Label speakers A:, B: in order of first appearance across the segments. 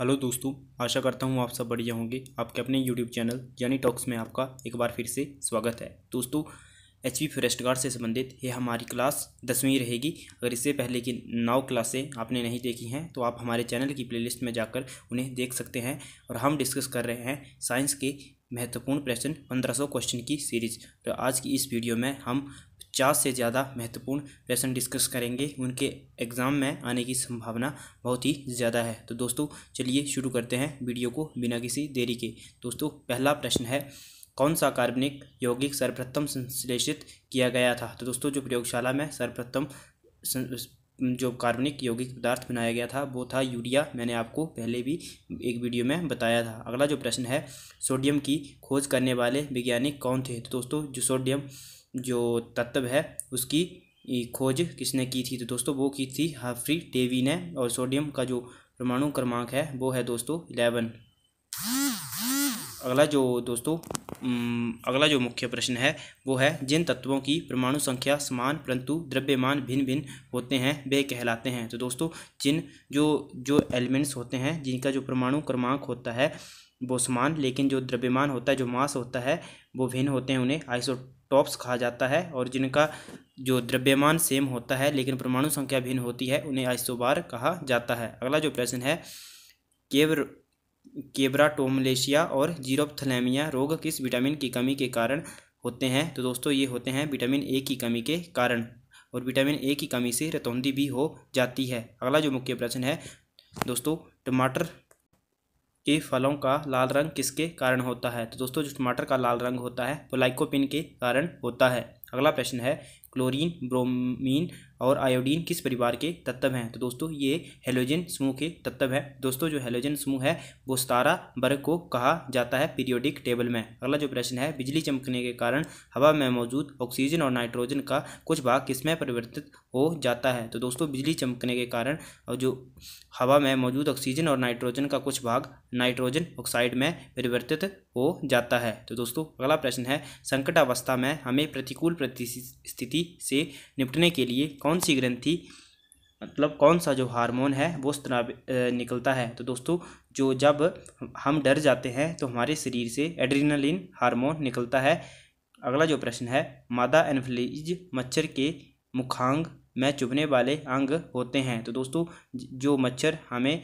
A: hello दोस्तों आशा करता हूँ आप सब बढ़िया होंगे आपके अपने यूट्यूब चैनल यानी टॉक्स में आपका एक बार फिर से स्वागत है दोस्तों एच पी फॉरेस्ट गार्ड से संबंधित ये हमारी क्लास दसवीं रहेगी अगर इससे पहले की नौ क्लासें आपने नहीं देखी हैं तो आप हमारे चैनल की प्लेलिस्ट में जाकर उन्हें देख सकते हैं और हम डिस्कस कर रहे हैं साइंस के महत्वपूर्ण प्रश्न 1500 क्वेश्चन की सीरीज तो आज की इस वीडियो में हम पचास से ज़्यादा महत्वपूर्ण प्रश्न डिस्कस करेंगे उनके एग्ज़ाम में आने की संभावना बहुत ही ज़्यादा है तो दोस्तों चलिए शुरू करते हैं वीडियो को बिना किसी देरी के दोस्तों पहला प्रश्न है कौन सा कार्बनिक यौगिक सर्वप्रथम संश्लेषित किया गया था तो दोस्तों जो प्रयोगशाला में सर्वप्रथम जो कार्बनिक यौगिक पदार्थ बनाया गया था वो था यूरिया मैंने आपको पहले भी एक वीडियो में बताया था अगला जो प्रश्न है सोडियम की खोज करने वाले वैज्ञानिक कौन थे तो दोस्तों जो सोडियम जो तत्व है उसकी खोज किसने की थी तो दोस्तों वो की थी हाफ्री डेवी ने और सोडियम का जो परमाणु क्रमांक है वो है दोस्तों इलेवन अगला जो दोस्तों अगला जो मुख्य प्रश्न है वो है जिन तत्वों की परमाणु संख्या समान परंतु द्रव्यमान भिन्न भिन्न होते हैं वे कहलाते हैं तो दोस्तों जिन जो जो एलिमेंट्स होते हैं जिनका जो परमाणु क्रमांक होता है वो समान लेकिन जो द्रव्यमान होता है जो मास होता है वो भिन्न होते हैं उन्हें आइसो टॉप्स कहा जाता है और जिनका जो द्रव्यमान सेम होता है लेकिन परमाणु संख्या भिन्न होती है उन्हें आइसोबार कहा जाता है अगला जो प्रश्न है केवर केबराटोमलेशिया और जीरोपथलेमिया रोग किस विटामिन की कमी के कारण होते हैं तो दोस्तों ये होते हैं विटामिन ए की कमी के कारण और विटामिन ए की कमी से रतौंदी भी हो जाती है अगला जो मुख्य प्रश्न है दोस्तों टमाटर के फलों का लाल रंग किसके कारण होता है तो दोस्तों जो टमाटर का लाल रंग होता है वो लाइकोपिन के कारण होता है अगला प्रश्न है क्लोरीन ब्रोमीन और आयोडीन किस परिवार के तत्व हैं तो दोस्तों ये हेलोजन समूह के तत्व हैं दोस्तों जो हेलोजन समूह है वो सतारा वर्ग को कहा जाता है पीरियोडिक टेबल में अगला जो प्रश्न है बिजली चमकने के कारण हवा में मौजूद ऑक्सीजन और नाइट्रोजन का कुछ भाग किसमें परिवर्तित हो जाता है तो दोस्तों बिजली चमकने के कारण जो हवा में मौजूद ऑक्सीजन और नाइट्रोजन का कुछ भाग नाइट्रोजन ऑक्साइड में परिवर्तित हो जाता है तो दोस्तों अगला प्रश्न है संकट अवस्था में हमें प्रतिकूल स्थिति से निपटने के लिए कौन सी ग्रंथि मतलब कौन सा जो हार्मोन है वो स्त्राव निकलता है तो दोस्तों जो जब हम डर जाते हैं तो हमारे शरीर से एड्रीनलिन हार्मोन निकलता है अगला जो प्रश्न है मादा एनफ्लिज मच्छर के मुखांग में चुभने वाले अंग होते हैं तो दोस्तों जो मच्छर हमें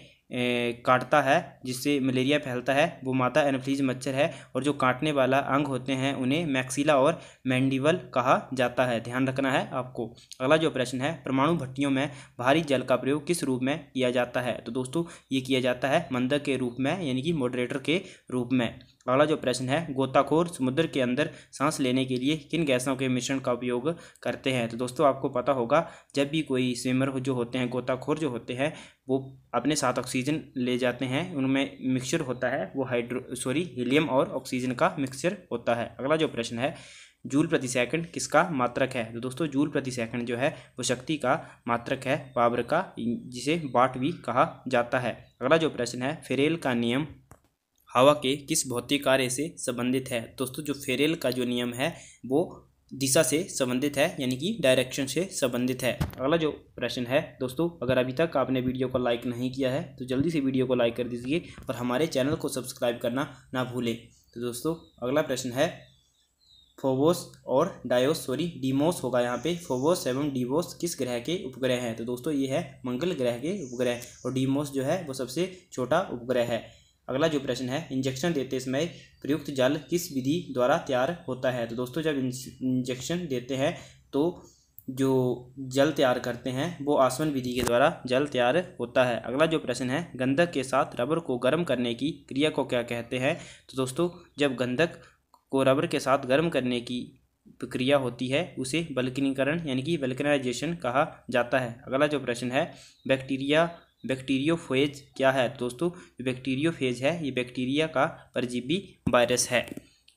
A: काटता है जिससे मलेरिया फैलता है वो माता एनफ्लीज मच्छर है और जो काटने वाला अंग होते हैं उन्हें मैक्सिला और मैंडिवल कहा जाता है ध्यान रखना है आपको अगला जो प्रश्न है परमाणु भट्टियों में भारी जल का प्रयोग किस रूप में किया जाता है तो दोस्तों ये किया जाता है मंदक के रूप में यानी कि मॉडरेटर के रूप में अगला जो प्रश्न है गोताखोर समुद्र के अंदर सांस लेने के लिए किन गैसों के मिश्रण का उपयोग करते हैं तो दोस्तों आपको पता होगा जब भी कोई स्विमर जो होते हैं गोताखोर जो होते हैं वो अपने साथ ऑक्सीजन ले जाते हैं उनमें मिक्सचर होता है वो हाइड्रो सॉरी हीलियम और ऑक्सीजन का मिक्सचर होता है अगला जो प्रश्न है जूल प्रति सेकंड किसका मात्रक है तो दोस्तों जूल प्रति सेकंड जो है वो शक्ति का मात्रक है पावर का जिसे बाट भी कहा जाता है अगला जो प्रश्न है फेरेल का नियम हवा के किस भौतिक कार्य से संबंधित है दोस्तों जो फेरेल का जो नियम है वो दिशा से संबंधित है यानी कि डायरेक्शन से संबंधित है अगला जो प्रश्न है दोस्तों अगर अभी तक आपने वीडियो को लाइक नहीं किया है तो जल्दी से वीडियो को लाइक कर दीजिए और हमारे चैनल को सब्सक्राइब करना ना भूलें तो दोस्तों अगला प्रश्न है फोबोस और डायोस सॉरी डीमोस होगा यहाँ पे फोबोस एवं डीबोस किस ग्रह के उपग्रह हैं तो दोस्तों ये है मंगल ग्रह के उपग्रह और डीमोस जो है वो सबसे छोटा उपग्रह है अगला जो प्रश्न है इंजेक्शन देते समय प्रयुक्त जल किस विधि द्वारा तैयार होता है तो दोस्तों जब इंजेक्शन देते हैं तो जो जल तैयार करते हैं वो आसवन विधि के द्वारा जल तैयार होता है अगला जो प्रश्न है गंधक के साथ रबर को गर्म करने की क्रिया को क्या कहते हैं तो दोस्तों जब गंधक को रबर के साथ गर्म करने की प्रक्रिया होती है उसे बल्किनीकरण यानी कि बल्किनाइजेशन कहा जाता है अगला जो प्रश्न है बैक्टीरिया फेज क्या है दोस्तों फेज है ये बैक्टीरिया का परजीवी वायरस है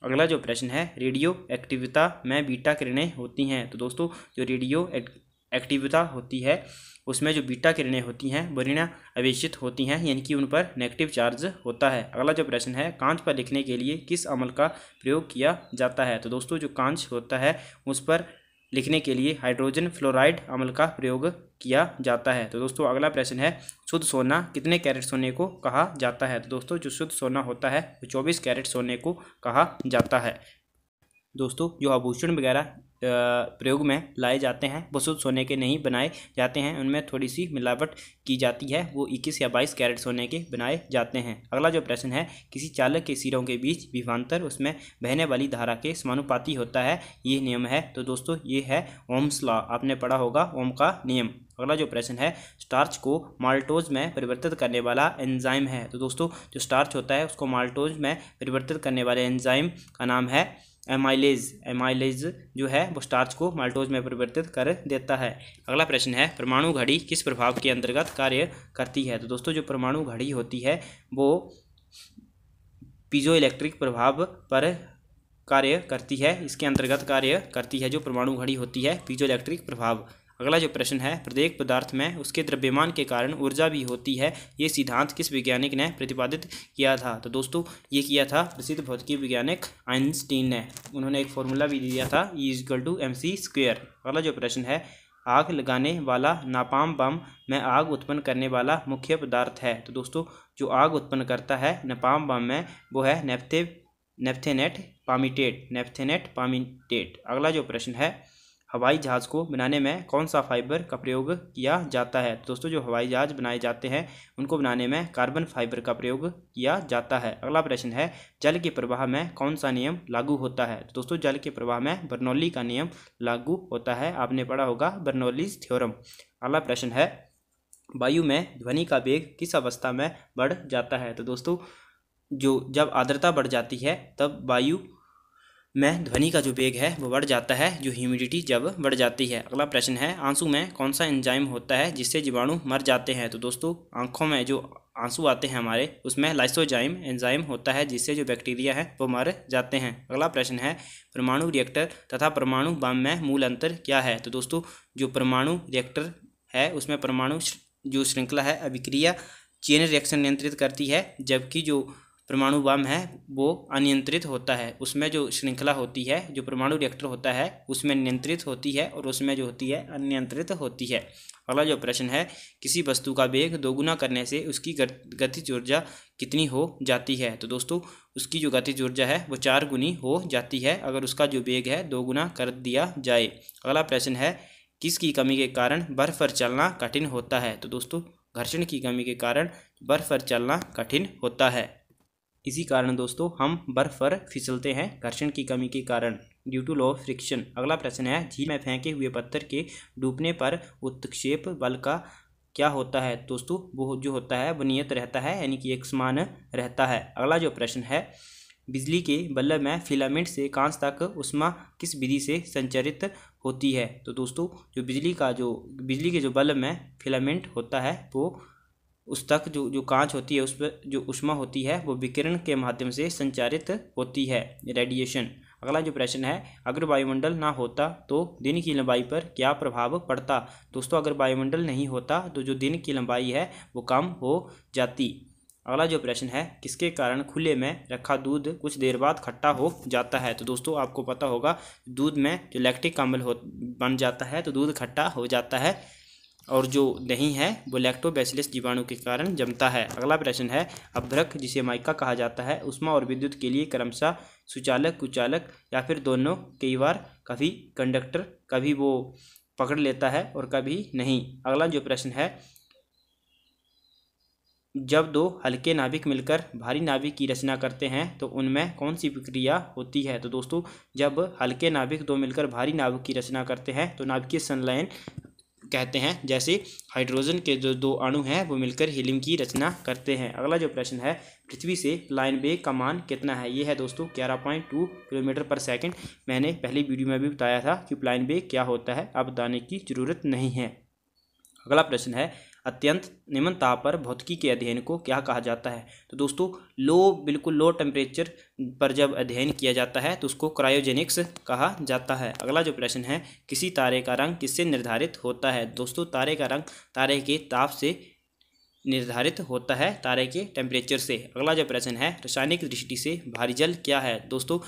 A: अगला जो प्रश्न है रेडियो एक्टिवता में बीटा किरणें होती हैं तो दोस्तों जो रेडियो एक्टिवता होती है उसमें जो बीटा किरणें होती हैं वो ऋणा होती हैं यानी कि उन पर नेगेटिव चार्ज होता है अगला जो प्रश्न है कांच पर लिखने के लिए किस अमल का प्रयोग किया जाता है तो दोस्तों जो कांच होता है उस पर लिखने के लिए हाइड्रोजन फ्लोराइड अम्ल का प्रयोग किया जाता है तो दोस्तों अगला प्रश्न है शुद्ध सोना कितने कैरेट सोने को कहा जाता है तो दोस्तों जो शुद्ध सोना होता है वो चौबीस कैरेट सोने को कहा जाता है दोस्तों जो आभूषण वगैरह प्रयोग में लाए जाते हैं वो शुद्ध सोने के नहीं बनाए जाते हैं उनमें थोड़ी सी मिलावट की जाती है वो इक्कीस या बाईस कैरेट सोने के बनाए जाते हैं अगला जो प्रश्न है किसी चालक के सिरों के बीच विभांतर उसमें बहने वाली धारा के समानुपाती होता है ये नियम है तो दोस्तों ये है ओम्स लॉ आपने पढ़ा होगा ओम का नियम अगला जो प्रश्न है स्टार्च को माल्टोज में परिवर्तित करने वाला एंजाइम है तो दोस्तों जो स्टार्च होता है उसको माल्टोज में परिवर्तित करने वाले एंजाइम का नाम है एमाइलेज एमाइलेज जो है वो स्टार्च को माल्टोज में परिवर्तित कर देता है अगला प्रश्न है परमाणु घड़ी किस प्रभाव के अंतर्गत कार्य करती है तो दोस्तों जो परमाणु घड़ी होती है वो पीजो इलेक्ट्रिक प्रभाव पर कार्य करती है इसके अंतर्गत कार्य करती है जो परमाणु घड़ी होती है पीजो इलेक्ट्रिक प्रभाव अगला जो प्रश्न है प्रत्येक पदार्थ में उसके द्रव्यमान के कारण ऊर्जा भी होती है ये सिद्धांत किस वैज्ञानिक ने प्रतिपादित किया था तो दोस्तों ये किया था प्रसिद्ध भौतिकी वैज्ञानिक आइंस्टीन ने उन्होंने एक फॉर्मूला भी दिया था E to M C square अगला जो प्रश्न है आग लगाने वाला नापाम बम में आग उत्पन्न करने वाला मुख्य पदार्थ है तो दोस्तों जो आग उत्पन्न करता है नापाम बम में वो है नेप्थे नेप्थेनेट पामिटेट नेपथेनेट पामिटेट अगला जो प्रश्न है हवाई जहाज़ को बनाने में कौन सा फाइबर का प्रयोग किया जाता है तो दोस्तों जो हवाई जहाज़ बनाए जाते हैं उनको बनाने में कार्बन फाइबर का प्रयोग किया जाता है अगला प्रश्न है जल के प्रवाह में कौन सा नियम लागू होता है तो दोस्तों जल के प्रवाह में बर्नौली का नियम लागू होता है आपने पढ़ा होगा बर्नौलीज थ्योरम अगला प्रश्न है वायु में ध्वनि का वेग किस अवस्था में बढ़ जाता है तो दोस्तों जो जब आर्द्रता बढ़ जाती है तब वायु में ध्वनि का जो वेग है वो बढ़ जाता है जो ह्यूमिडिटी जब बढ़ जाती है अगला प्रश्न है आंसू में कौन सा एंजाइम होता है जिससे जीवाणु मर जाते हैं तो दोस्तों आंखों में जो आंसू आते हैं हमारे उसमें लाइसोजाइम एंजाइम होता है जिससे जो बैक्टीरिया है वो मर जाते हैं अगला प्रश्न है परमाणु रिएक्टर तथा परमाणु बम में मूल अंतर क्या है तो दोस्तों जो परमाणु रिएक्टर है उसमें परमाणु जो श्रृंखला है अभिक्रिया चेन रिएक्शन नियंत्रित करती है जबकि जो परमाणु बम है वो अनियंत्रित होता है उसमें जो श्रृंखला होती है जो परमाणु रिएक्टर होता है उसमें नियंत्रित होती है और उसमें जो होती है अनियंत्रित होती है अगला जो प्रश्न है किसी वस्तु का वेग दोगुना करने से उसकी गतिज ऊर्जा कितनी हो जाती है तो दोस्तों उसकी जो गतिज ऊर्जा है वो चार गुनी हो जाती है अगर उसका जो वेग है दोगुना कर दिया जाए अगला प्रश्न है किसकी कमी के कारण बर्फ पर चलना कठिन होता है तो दोस्तों घर्षण की कमी के कारण बर्फ पर चलना कठिन होता है इसी कारण दोस्तों हम बर्फ पर फिसलते हैं घर्षण की कमी के कारण ड्यू टू लो फ्रिक्शन अगला प्रश्न है झील में फेंके हुए पत्थर के डूबने पर उत्क्षेप बल का क्या होता है दोस्तों वो जो होता है वो नियत रहता है यानी कि एक समान रहता है अगला जो प्रश्न है बिजली के बल्ब में फिलामेंट से कांच तक उष्मा किस विधि से संचरित होती है तो दोस्तों जो बिजली का जो बिजली के जो बल्ब में फिलामेंट होता है वो उस तक जो जो कांच होती है उस पर जो उष्मा होती है वो विकिरण के माध्यम से संचारित होती है रेडिएशन अगला जो प्रश्न है अगर वायुमंडल ना होता तो दिन की लंबाई पर क्या प्रभाव पड़ता दोस्तों अगर वायुमंडल नहीं होता तो जो दिन की लंबाई है वो कम हो जाती अगला जो प्रश्न है किसके कारण खुले में रखा दूध कुछ देर बाद खट्टा हो जाता है तो दोस्तों आपको पता होगा दूध में जो लैक्टिक अम्ल हो बन जाता है तो दूध खट्टा हो जाता है और जो नहीं है वो लैक्टोबैसिलस जीवाणु के कारण जमता है अगला प्रश्न है अभ्रक जिसे माइका कहा जाता है उष्मा और विद्युत के लिए क्रमशः सुचालक कुचालक या फिर दोनों कई बार कभी कंडक्टर कभी वो पकड़ लेता है और कभी नहीं अगला जो प्रश्न है जब दो हल्के नाभिक मिलकर भारी नाभिक की रचना करते हैं तो उनमें कौन सी प्रक्रिया होती है तो दोस्तों जब हल्के नाभिक दो मिलकर भारी नाभिक की रचना करते हैं तो नाभिकीय संलयन कहते हैं जैसे हाइड्रोजन के जो दो अणु हैं वो मिलकर हीलियम की रचना करते हैं अगला जो प्रश्न है पृथ्वी से लाइन बे का मान कितना है ये है दोस्तों ग्यारह point two kilometre per second मैंने पहली वीडियो में भी बताया था कि लाइन बे क्या होता है अब बताने की ज़रूरत नहीं है अगला प्रश्न है अत्यंत निम्न ताप पर भौतिकी के अध्ययन को क्या कहा जाता है तो दोस्तों लो बिल्कुल लो टेम्परेचर पर जब अध्ययन किया जाता है तो उसको क्रायोजेनिक्स कहा जाता है अगला जो प्रश्न है किसी तारे का रंग किससे निर्धारित होता है दोस्तों तारे का रंग तारे के ताप से निर्धारित होता है तारे के टेम्परेचर से अगला जो प्रश्न है रासायनिक दृष्टि से भारी जल क्या है दोस्तों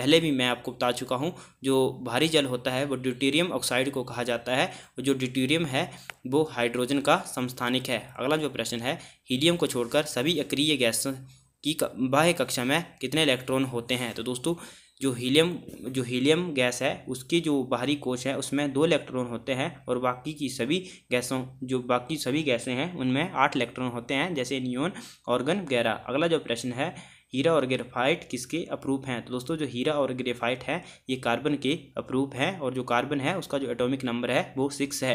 A: पहले भी मैं आपको बता चुका हूँ जो भारी जल होता है वो ड्यूटीरियम ऑक्साइड को कहा जाता है और जो ड्यूटीरियम है वो हाइड्रोजन का संस्थानिक है अगला जो प्रश्न है हीलियम को छोड़कर सभी अक्रिय गैस की बाह्य कक्षा में कितने इलेक्ट्रॉन होते हैं तो दोस्तों जो हीलियम जो हीलियम गैस है उसकी जो बाहरी कोश है उसमें दो इलेक्ट्रॉन होते हैं और बाकी की सभी गैसों जो बाकी सभी गैसें हैं उनमें आठ इलेक्ट्रॉन होते हैं जैसे नियोन ऑर्गन वगैरह अगला जो प्रश्न है हीरा और ग्रेफाइट किसके अप्रूप हैं तो दोस्तों जो हीरा और ग्रेफाइट है ये कार्बन के अप्रूप हैं और जो कार्बन है उसका जो एटॉमिक नंबर है वो सिक्स है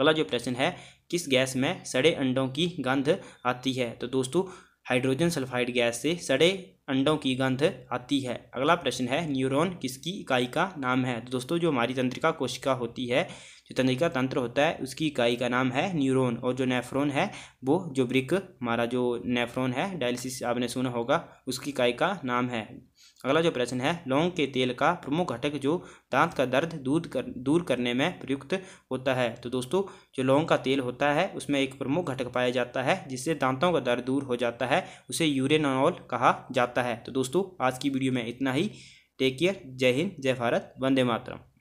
A: अगला जो प्रश्न है किस गैस में सड़े अंडों की गंध आती है तो दोस्तों हाइड्रोजन सल्फाइड गैस से सड़े अंडों की गंध आती है अगला प्रश्न है न्यूरॉन किसकी इकाई का नाम है तो दोस्तों जो हमारी तंत्रिका कोशिका होती है जो तंत्रिका तंत्र होता है उसकी इकाई का नाम है न्यूरोन और जो नेफ्रोन है वो जो ब्रिक हमारा जो नेफ्रॉन है डायलिसिस आपने सुना होगा उसकी इकाई का नाम है अगला जो प्रश्न है लौंग के तेल का प्रमुख घटक जो दांत का दर्द दूर कर दूर करने में प्रयुक्त होता है तो दोस्तों जो लौंग का तेल होता है उसमें एक प्रमुख घटक पाया जाता है जिससे दांतों का दर्द दूर हो जाता है उसे यूरेनॉल कहा जाता है तो दोस्तों आज की वीडियो में इतना ही टेक केयर जय हिंद जय भारत वंदे मातरम